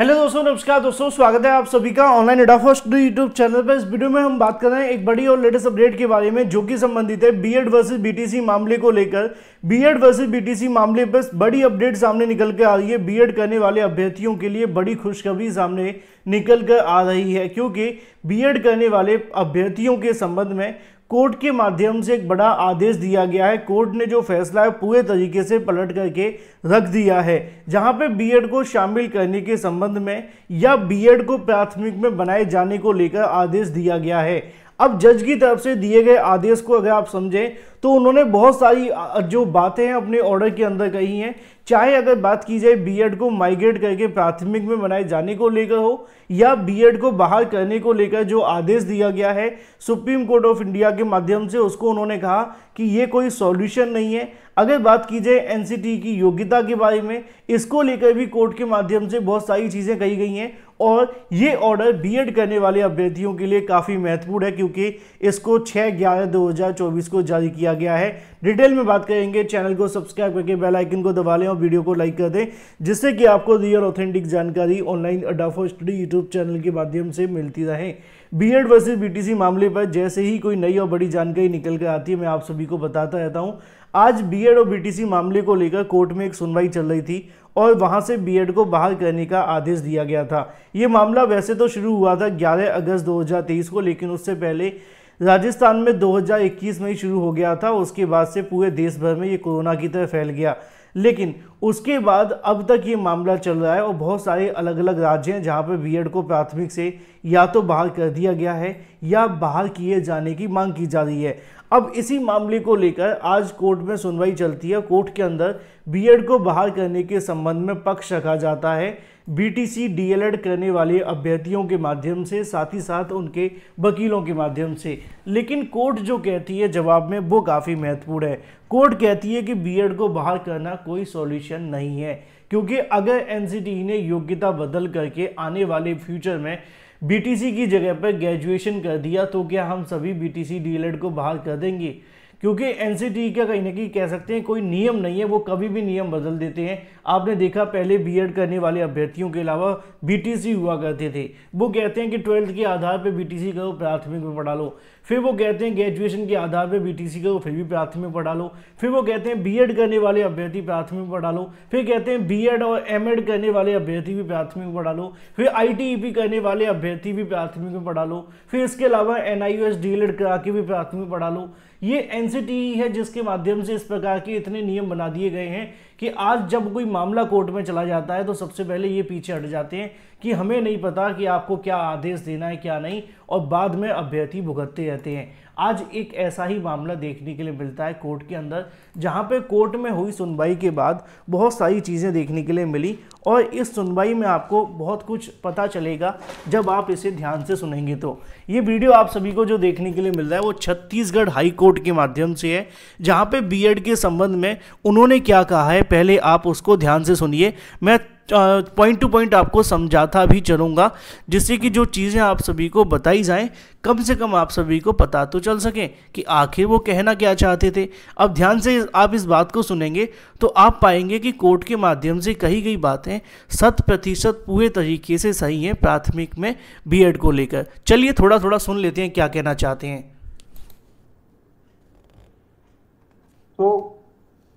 hello दोस्तों नमस्कार दोस्तों स्वागत है आप सभी का ऑनलाइन डाफर्स्ट यूट्यूब चैनल पर इस वीडियो में हम बात कर रहे हैं एक बड़ी और लेटेस्ट अपडेट के बारे में जो कि संबंधित है बीएड वर्सेस बीटीसी मामले को लेकर बीएड वर्सेस बीटीसी मामले पर बड़ी अपडेट सामने निकल कर आ रही है बीएड करने वाले अभ्यर्थियों के लिए बड़ी खुशखबरी सामने निकल कर आ रही है क्योंकि बीएड करने वाले अभ्यर्थियों के संबंध में कोर्ट के माध्यम से एक बड़ा आदेश दिया गया है कोर्ट ने जो फैसला है पूरे तरीके से पलट करके रख दिया है जहां पे बीएड को शामिल करने के संबंध में या बीएड को प्राथमिक में बनाए जाने को लेकर आदेश दिया गया है अब जज की तरफ से दिए गए आदेश को अगर आप समझें तो उन्होंने बहुत सारी जो बातें हैं अपने ऑर्डर के अंदर कही हैं चाहे अगर बात की जाए बीएड को माइग्रेट करके प्राथमिक में बनाए जाने को लेकर हो या बीएड को बाहर करने को लेकर जो आदेश दिया गया है सुप्रीम कोर्ट ऑफ इंडिया के माध्यम से उसको उन्होंने कहा कि ये कोई सॉल्यूशन नहीं है अगर बात की जाए एनसीटी की योग्यता के बारे में इसको लेकर भी कोर्ट के माध्यम से बहुत सारी चीज़ें कही गई हैं और ये ऑर्डर बी करने वाले अभ्यर्थियों के लिए काफ़ी महत्वपूर्ण है क्योंकि इसको छः ग्यारह दो को जारी किया किया गया है डिटेल में बात करेंगे चैनल को सब्सक्राइब करके बेल आइकन को दबा लें और वीडियो को लाइक कर दें जिससे कि आपको रियल ऑथेंटिक जानकारी ऑनलाइन अडाफो स्टडी यूट्यूब चैनल के माध्यम से मिलती रहे बी एड वर्सेज बी मामले पर जैसे ही कोई नई और बड़ी जानकारी निकल कर आती है मैं आप सभी को बताता रहता हूँ आज बी और बी मामले को लेकर कोर्ट में एक सुनवाई चल रही थी और वहां से बीएड को बाहर करने का आदेश दिया गया था ये मामला वैसे तो शुरू हुआ था 11 अगस्त 2023 को लेकिन उससे पहले राजस्थान में 2021 में ही शुरू हो गया था उसके बाद से पूरे देश भर में ये कोरोना की तरह फैल गया लेकिन उसके बाद अब तक ये मामला चल रहा है और बहुत सारे अलग अलग राज्य हैं जहाँ पर बीएड को प्राथमिक से या तो बाहर कर दिया गया है या बाहर किए जाने की मांग की जा रही है अब इसी मामले को लेकर आज कोर्ट में सुनवाई चलती है कोर्ट के अंदर बीएड को बाहर करने के संबंध में पक्ष रखा जाता है बीटीसी डीएलएड करने वाले अभ्यर्थियों के माध्यम से साथ ही साथ उनके वकीलों के माध्यम से लेकिन कोर्ट जो कहती है जवाब में वो काफ़ी महत्वपूर्ण है कोर्ट कहती है कि बीएड को बाहर करना कोई सॉल्यूशन नहीं है क्योंकि अगर एनसीटी e ने योग्यता बदल करके आने वाले फ्यूचर में बीटीसी की जगह पर ग्रेजुएशन कर दिया तो क्या हम सभी बीटीसी डीएलएड को बाहर कर देंगे क्योंकि एनसीटी e का कहीं ना कहीं कह सकते हैं कोई नियम नहीं है वो कभी भी नियम बदल देते हैं आपने देखा पहले बीएड करने वाले अभ्यर्थियों के अलावा बीटीसी हुआ करते थे वो कहते हैं कि ट्वेल्थ के आधार पर बीटीसी करो प्राथमिक में पढ़ा लो फिर वो कहते हैं ग्रेजुएशन के आधार पर बीटीसी को फिर भी प्राथमिक पढ़ा लो फिर वो कहते हैं बीएड करने वाले अभ्यर्थी प्राथमिक पढ़ा लो फिर कहते हैं बीएड और एमएड करने वाले अभ्यर्थी भी प्राथमिक पढ़ा लो फिर आईटीईपी e करने वाले अभ्यर्थी भी प्राथमिक में पढ़ा लो फिर इसके अलावा एन आई एड करा के भी प्राथमिक पढ़ा लो ये एन e है जिसके माध्यम से इस प्रकार के इतने नियम बना दिए गए हैं कि आज जब कोई मामला कोर्ट में चला जाता है तो सबसे पहले ये पीछे हट जाते हैं कि हमें नहीं पता कि आपको क्या आदेश देना है क्या नहीं और बाद में अभ्यर्थी भुगतते रहते हैं आज एक ऐसा ही मामला देखने के लिए मिलता है कोर्ट के अंदर जहाँ पे कोर्ट में हुई सुनवाई के बाद बहुत सारी चीज़ें देखने के लिए मिली और इस सुनवाई में आपको बहुत कुछ पता चलेगा जब आप इसे ध्यान से सुनेंगे तो ये वीडियो आप सभी को जो देखने के लिए मिल रहा है वो छत्तीसगढ़ हाई कोर्ट के माध्यम से है जहाँ पर बी के संबंध में उन्होंने क्या कहा है पहले आप उसको ध्यान से सुनिए मैं पॉइंट टू पॉइंट आपको समझाता भी चलूँगा जिससे कि जो चीज़ें आप सभी को बताई जाएं कम से कम आप सभी को पता तो चल सके कि आखिर वो कहना क्या चाहते थे अब ध्यान से आप इस बात को सुनेंगे तो आप पाएंगे कि कोर्ट के माध्यम से कही गई बातें शत प्रतिशत पूरे तरीके से सही हैं प्राथमिक में बी को लेकर चलिए थोड़ा थोड़ा सुन लेते हैं क्या कहना चाहते हैं तो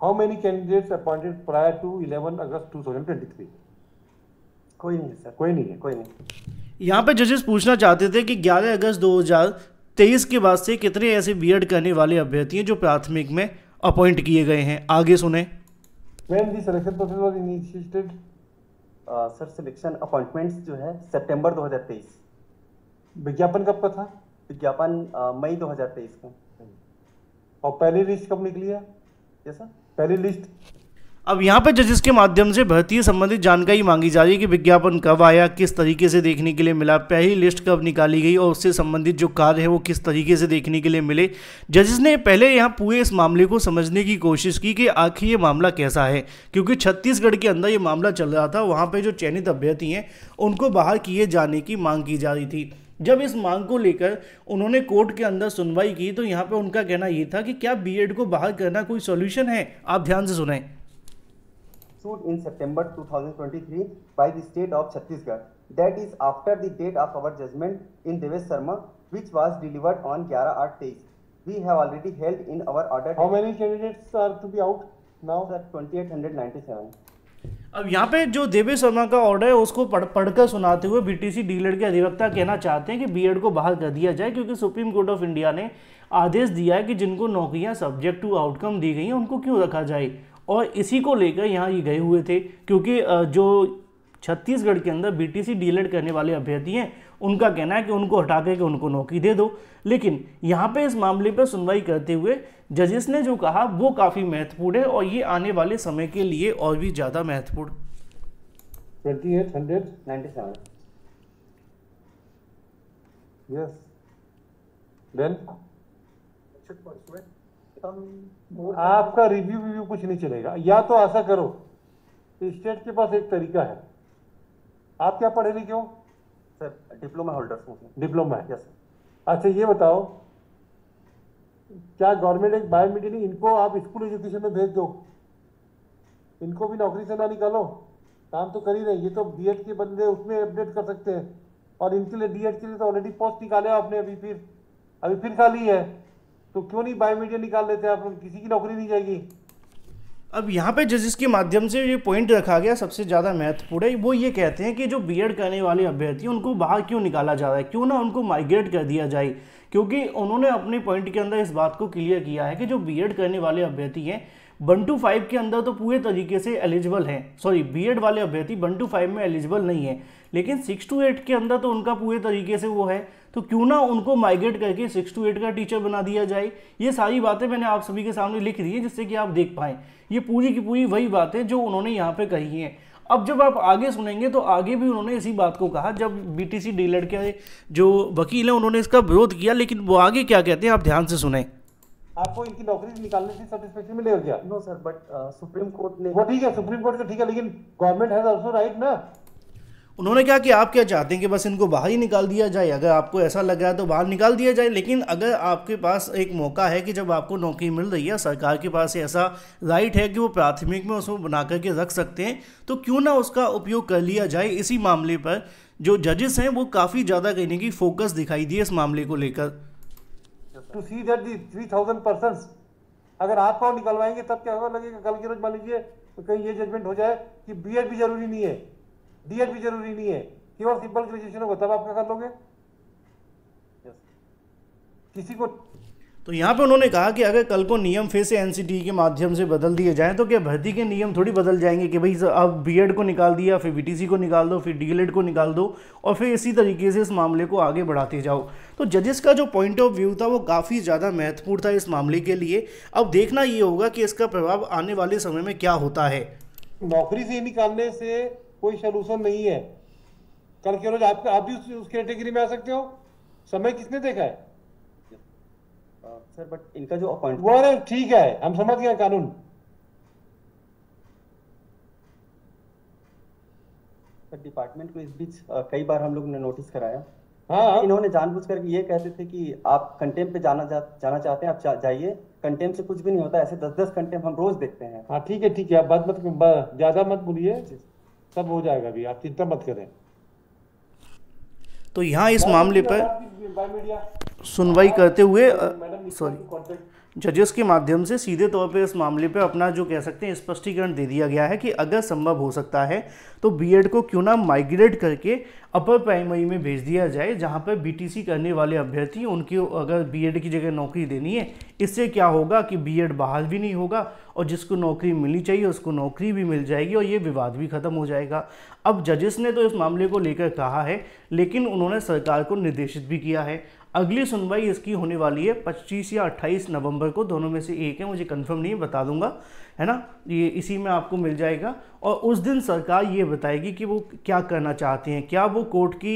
how many candidates appointed prior to 11 अगस्त 2023 कोई नहीं है सर कोई नहीं है कोई नहीं यहाँ पे जजेस पूछना चाहते थे कि 11 अगस्त 2023 के बाद से कितने ऐसे बीएड करने वाले अभ्यर्थी हैं जो प्राथमिक में अपॉइंट किए गए हैं आगे सुने when the selection process was initiated sir selection appointments जो है सितंबर 2023 विज्ञापन कब का था विज्ञापन मई 2023 का और पहली लिस्ट कब निकली है यस सर पहली लिस्ट अब यहाँ पे जजेस के माध्यम से भर्ती संबंधित जानकारी मांगी जा रही है कि विज्ञापन कब आया किस तरीके से देखने के लिए मिला पहली लिस्ट कब निकाली गई और उससे संबंधित जो कार्य है वो किस तरीके से देखने के लिए मिले जजेस ने पहले यहाँ पूरे इस मामले को समझने की कोशिश की कि आखिर ये मामला कैसा है क्योंकि छत्तीसगढ़ के अंदर ये मामला चल रहा था वहाँ पर जो चयनित अभ्यर्थी हैं उनको बाहर किए जाने की मांग की जा रही थी जब इस मांग को लेकर उन्होंने कोर्ट के अंदर सुनवाई की तो यहाँ पे उनका कहना ये था कि क्या बीएड को बाहर करना कोई सॉल्यूशन है आप ध्यान से सुने suit in September 2023 by the state of Chhattisgarh that is after the date of our judgment in Devesh Sharma which was delivered on 11 आठ तेईस we have already held in our order how many candidates are to be out now that 2897 अब यहाँ पे जो देवे शर्मा का order है उसको पढ़ पढ़कर सुनाते हुए बीटीसी डीलर के अधिवक्ता कहना चाहते हैं कि बीएड को बाहर कर दिया जाए क्योंकि सुप्रीम कोर्ट ऑफ इंडिया ने आदेश दिया है कि जिनको नौकरियाँ सब्जेक्ट टू आउटकम दी गई हैं उनको क्यों रखा जाए और इसी को लेकर यहाँ ये गए हुए थे क्योंकि जो छत्तीसगढ़ के अंदर बी डीलर करने वाले अभ्यर्थी हैं उनका कहना है कि उनको हटा के उनको नौकरी दे दो लेकिन यहाँ पे इस मामले पर सुनवाई करते हुए जजेस ने जो कहा वो काफ़ी महत्वपूर्ण है और ये आने वाले समय के लिए और भी ज़्यादा महत्वपूर्ण आपका रिव्यू रिव्यू कुछ नहीं चलेगा या तो ऐसा करो स्टेट के पास एक तरीका है आप क्या पढ़े लिखे हो सर डिप्लोमा होल्डर्स डिप्लोमा है यस अच्छा ये बताओ क्या गवर्नमेंट एक बायोमेडिकली इनको आप स्कूल एजुकेशन में भेज दो इनको भी नौकरी से ना निकालो काम तो कर ही रहे ये तो बीएड के बंदे उसमें अपडेट कर सकते हैं और इनके लिए डीएड के लिए तो ऑलरेडी पोस्ट निकाले आपने अभी फिर अभी फिर खाली है तो क्यों नहीं बायोमीडिया निकाल लेते आप किसी की नौकरी नहीं जाएगी अब यहाँ पे जजिस के माध्यम से ये पॉइंट रखा गया सबसे ज़्यादा महत्वपूर्ण है वो ये कहते हैं कि जो बीएड करने वाले अभ्यर्थी उनको बाहर क्यों निकाला जा रहा है क्यों ना उनको माइग्रेट कर दिया जाए क्योंकि उन्होंने अपने पॉइंट के अंदर इस बात को क्लियर किया है कि जो बीएड करने वाले अभ्यर्थी हैं वन टू फाइव के अंदर तो पूरे तरीके से एलिजिबल हैं सॉरी बी वाले अभ्यर्थी वन टू फाइव में एलिजिबल नहीं है लेकिन सिक्स टू एट के अंदर तो उनका पूरे तरीके से वो है तो क्यों ना उनको माइग्रेट करके सिक्स टू एट का टीचर बना दिया जाए ये सारी बातें मैंने आप सभी के सामने लिख दी है जिससे कि आप देख पाएं ये पूरी की पूरी वही बातें जो उन्होंने यहाँ पे कही हैं अब जब आप आगे सुनेंगे तो आगे भी उन्होंने इसी बात को कहा जब बी टी सी डीलर के जो वकील हैं उन्होंने इसका विरोध किया लेकिन वो आगे क्या कहते हैं आप ध्यान से सुने आपको इनकी नौकरी निकालने से सेटिस्फेक्शन मिलेगा क्या no sir but Supreme Court ने वो ठीक है सुप्रीम कोर्ट का ठीक है लेकिन गवर्नमेंट हैज आल्सो राइट ना उन्होंने कहा कि आप क्या चाहते हैं कि बस इनको बाहर ही निकाल दिया जाए अगर आपको ऐसा लग रहा है तो बाहर निकाल दिया जाए लेकिन अगर आपके पास एक मौका है कि जब आपको नौकरी मिल रही है सरकार के पास ऐसा राइट है कि वो प्राथमिक में उसको बना करके रख सकते हैं तो क्यों ना उसका उपयोग कर लिया जाए इसी मामले पर जो जजेस हैं वो काफ़ी ज़्यादा कहने की फोकस दिखाई दी इस मामले को लेकर to see that the three thousand person अगर आपको निकलवाएंगे तब क्या होगा लगेगा कल के रोज मान लीजिए कहीं ये जजमेंट हो जाए कि बी भी जरूरी नहीं है डीएड भी जरूरी नहीं है केवल सिंपल ग्रेजुएशन होगा तब आप क्या कर लोगे किसी को तो यहाँ पे उन्होंने कहा कि अगर कल को नियम फिर से एनसीटी e के माध्यम से बदल दिए जाएं तो क्या भर्ती के नियम थोड़ी बदल जाएंगे कि भाई अब बीएड को निकाल दिया फिर बीटीसी को निकाल दो फिर डीएलएड को निकाल दो और फिर इसी तरीके से इस मामले को आगे बढ़ाते जाओ तो जजेस का जो पॉइंट ऑफ व्यू था वो काफ़ी ज़्यादा महत्वपूर्ण था इस मामले के लिए अब देखना ये होगा कि इसका प्रभाव आने वाले समय में क्या होता है नौकरी से निकालने से कोई सलूशन नहीं है कल के रोज आप आप भी उस, कैटेगरी में आ सकते हो समय किसने देखा है सर हाँ, बट इनका जो अपॉइंट ठीक है हम समझ गए कानून डिपार्टमेंट को इस बीच कई बार हम लोग ने नोटिस कराया हाँ इन्होंने जानबूझकर करके ये कहते थे कि आप कंटेम पे जाना जा, जाना चाहते हैं आप जा, जाइए कंटेम से कुछ भी नहीं होता ऐसे दस दस कंटेम हम रोज देखते हैं हाँ ठीक है ठीक है आप बात मत ज्यादा मत बोलिए सब हो जाएगा अभी आप चिंता मत करें तो यहाँ इस मामले पर सुनवाई करते हुए सॉरी जजेस के माध्यम से सीधे तौर पे इस मामले पे अपना जो कह सकते हैं स्पष्टीकरण दे दिया गया है कि अगर संभव हो सकता है तो बीएड को क्यों ना माइग्रेट करके अपर प्राइमरी में भेज दिया जाए जहाँ पर बीटीसी करने वाले अभ्यर्थी उनकी अगर बीएड की जगह नौकरी देनी है इससे क्या होगा कि बीएड बहाल भी नहीं होगा और जिसको नौकरी मिलनी चाहिए उसको नौकरी भी मिल जाएगी और ये विवाद भी खत्म हो जाएगा अब जजेस ने तो इस मामले को लेकर कहा है लेकिन उन्होंने सरकार को निर्देशित भी किया है अगली सुनवाई इसकी होने वाली है 25 या 28 नवंबर को दोनों में से एक है मुझे कंफर्म नहीं बता दूंगा है ना ये इसी में आपको मिल जाएगा और उस दिन सरकार ये बताएगी कि वो क्या करना चाहते हैं क्या वो कोर्ट की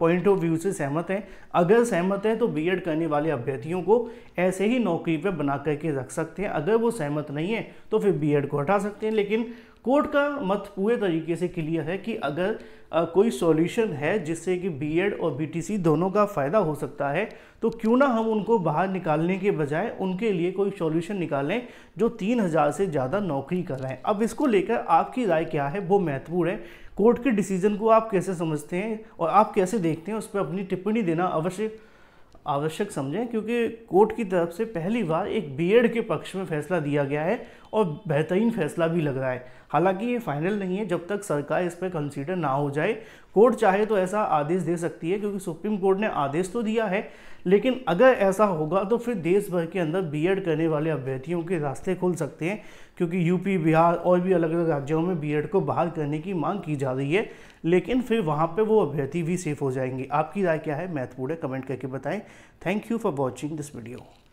पॉइंट ऑफ व्यू से सहमत हैं अगर सहमत हैं तो बीएड करने वाले अभ्यर्थियों को ऐसे ही नौकरी पर बना करके रख सकते हैं अगर वो सहमत नहीं है तो फिर बीएड को हटा सकते हैं लेकिन कोर्ट का मत पूरे तरीके से क्लियर है कि अगर आ, कोई सॉल्यूशन है जिससे कि बीएड और बीटीसी दोनों का फ़ायदा हो सकता है तो क्यों ना हम उनको बाहर निकालने के बजाय उनके लिए कोई सॉल्यूशन निकालें जो तीन हज़ार से ज़्यादा नौकरी कर रहे हैं अब इसको लेकर आपकी राय क्या है वो महत्वपूर्ण है कोर्ट के डिसीजन को आप कैसे समझते हैं और आप कैसे देखते हैं उस पर अपनी टिप्पणी देना अवश्य आवश्यक समझें क्योंकि कोर्ट की तरफ से पहली बार एक बीएड के पक्ष में फैसला दिया गया है और बेहतरीन फैसला भी लग रहा है हालांकि ये फाइनल नहीं है जब तक सरकार इस पर कंसीडर ना हो जाए कोर्ट चाहे तो ऐसा आदेश दे सकती है क्योंकि सुप्रीम कोर्ट ने आदेश तो दिया है लेकिन अगर ऐसा होगा तो फिर देश भर के अंदर बीएड करने वाले अभ्यर्थियों के रास्ते खुल सकते हैं क्योंकि यूपी बिहार और भी अलग अलग राज्यों में बीएड को बाहर करने की मांग की जा रही है लेकिन फिर वहाँ पर वो अभ्यर्थी भी सेफ हो जाएंगे आपकी राय क्या है महत्वपूर्ण है कमेंट करके बताएं thank you for watching this video